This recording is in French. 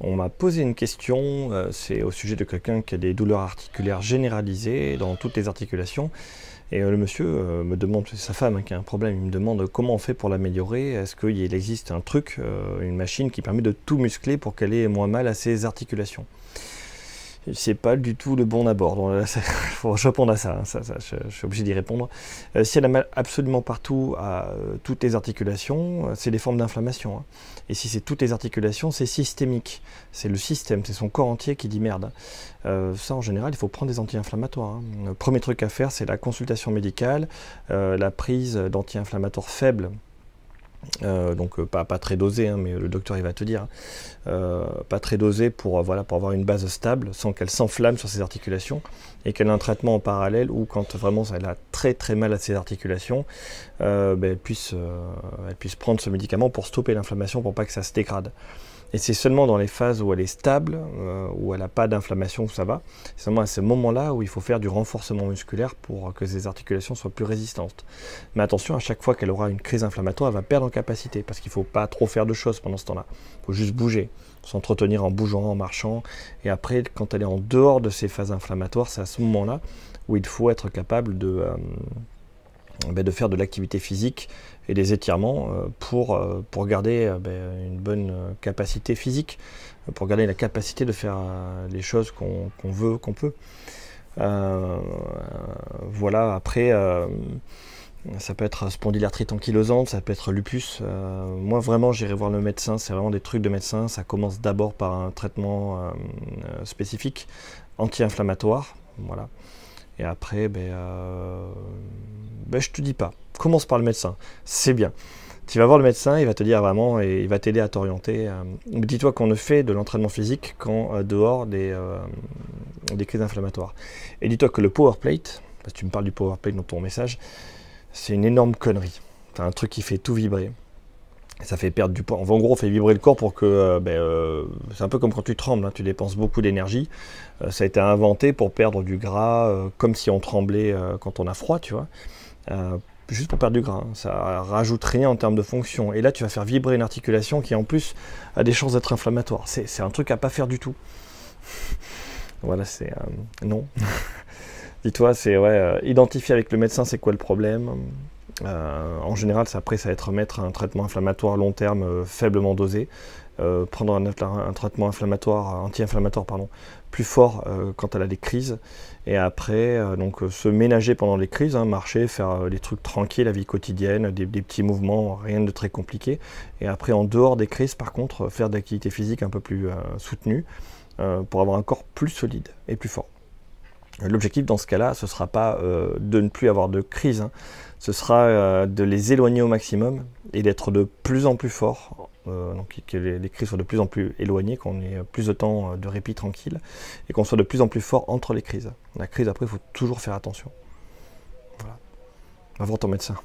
On m'a posé une question, euh, c'est au sujet de quelqu'un qui a des douleurs articulaires généralisées dans toutes les articulations. Et euh, le monsieur euh, me demande, c'est sa femme hein, qui a un problème, il me demande comment on fait pour l'améliorer. Est-ce qu'il existe un truc, une machine qui permet de tout muscler pour qu'elle ait moins mal à ses articulations c'est pas du tout le bon abord. Il faut répondre à ça, hein. je, suis obligé d'y répondre. Euh, si elle a mal absolument partout à euh, toutes les articulations, euh, c'est des formes d'inflammation. Hein. Et si c'est toutes les articulations, c'est systémique. C'est le système, c'est son corps entier qui dit merde. Hein. ça, en général, il faut prendre des anti-inflammatoires. Le premier truc à faire, c'est la consultation médicale, la prise d'anti-inflammatoires faibles euh, donc euh, pas, très dosé, hein, mais le docteur il va te dire, euh, pas très dosé pour, avoir une base stable, sans qu'elle s'enflamme sur ses articulations, et qu'elle ait un traitement en parallèle où quand vraiment elle a très très mal à ses articulations, ben, puisse, elle puisse prendre ce médicament pour stopper l'inflammation, pour pas que ça se dégrade. Et c'est seulement dans les phases où elle est stable, euh, où elle n'a pas d'inflammation, où ça va, c'est seulement à ce moment-là où il faut faire du renforcement musculaire pour que ses articulations soient plus résistantes. Mais attention, à chaque fois qu'elle aura une crise inflammatoire, elle va perdre en capacité, parce qu'il ne faut pas trop faire de choses pendant ce temps-là. Il faut juste bouger, s'entretenir en bougeant, en marchant. Et après, quand elle est en dehors de ces phases inflammatoires, c'est à ce moment-là où il faut être capable de... Euh, bah, de faire de l'activité physique et des étirements euh, euh, pour, garder euh, bah, une bonne capacité physique, pour garder la capacité de faire les choses qu'on veut, qu'on peut. voilà, après, ça peut être spondylarthrite ankylosante, ça peut être lupus. moi, vraiment, j'irai voir le médecin, c'est vraiment des trucs de médecin. Ça commence d'abord par un traitement spécifique anti-inflammatoire. Voilà. Et après, ben, euh, ben, je te dis pas. Commence par le médecin, c'est bien. Tu vas voir le médecin, il va te dire vraiment, et il va t'aider à t'orienter. Euh, dis-toi qu'on ne fait de l'entraînement physique qu'en euh, dehors des, des crises inflammatoires. Et dis-toi que le power plate, parce que tu me parles du power plate dans ton message, c'est une énorme connerie. C'est un truc qui fait tout vibrer ça fait perdre du poids. En gros, on fait vibrer le corps pour que. Euh, ben, euh, c'est un peu comme quand tu trembles, hein. tu dépenses beaucoup d'énergie. Euh, ça a été inventé pour perdre du gras, comme si on tremblait quand on a froid, tu vois. juste pour perdre du gras. Hein. Ça rajoute rien en termes de fonction. Et là, tu vas faire vibrer une articulation qui, en plus, a des chances d'être inflammatoire. C'est un truc à pas faire du tout. voilà, c'est. non. Dis-toi, c'est. Ouais, identifier avec le médecin, c'est quoi le problème euh, en général, ça, après, ça va être mettre un traitement inflammatoire long terme euh, faiblement dosé, euh, prendre un, traitement inflammatoire, anti-inflammatoire pardon, plus fort quand elle a des crises, et après donc se ménager pendant les crises, hein, marcher, faire des trucs tranquilles, la vie quotidienne, des, des, petits mouvements, rien de très compliqué, et après en dehors des crises, par contre, faire d'activité physiques un peu plus soutenues pour avoir un corps plus solide et plus fort. L'objectif dans ce cas-là, ce ne sera pas euh, de ne plus avoir de crise, hein. ce sera euh, de les éloigner au maximum et d'être de plus en plus fort, euh, donc que les, les, crises soient de plus en plus éloignées, qu'on ait plus de temps de répit tranquille et qu'on soit de plus en plus fort entre les crises. La crise après, il faut toujours faire attention. Voilà. Avant ton médecin.